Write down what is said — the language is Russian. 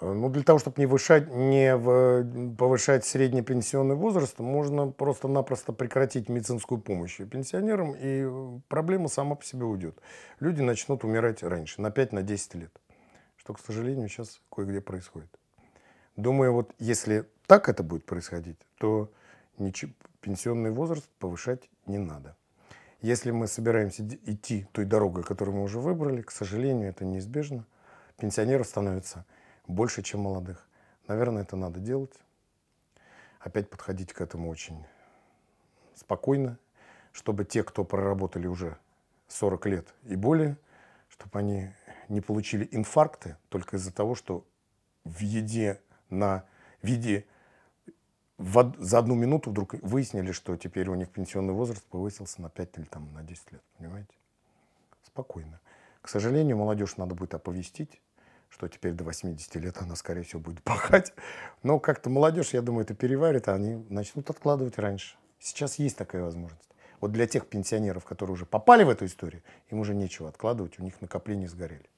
Э, ну, для того, чтобы не, вышать, не в, повышать средний пенсионный возраст, можно просто-напросто прекратить медицинскую помощь пенсионерам, и э, проблема сама по себе уйдет. Люди начнут умирать раньше, на 5-10 на лет, что, к сожалению, сейчас кое-где происходит. Думаю, вот если так это будет происходить, то ничего, пенсионный возраст повышать не надо. Если мы собираемся идти той дорогой, которую мы уже выбрали, к сожалению, это неизбежно, пенсионеров становится больше, чем молодых. Наверное, это надо делать. Опять подходить к этому очень спокойно, чтобы те, кто проработали уже 40 лет и более, чтобы они не получили инфаркты только из-за того, что в еде на в еде в, за одну минуту вдруг выяснили, что теперь у них пенсионный возраст повысился на 5 или там, на 10 лет. Понимаете? Спокойно. К сожалению, молодежь надо будет оповестить что теперь до 80 лет она, скорее всего, будет пахать. Но как-то молодежь, я думаю, это переварит, а они начнут откладывать раньше. Сейчас есть такая возможность. Вот для тех пенсионеров, которые уже попали в эту историю, им уже нечего откладывать, у них накопления сгорели.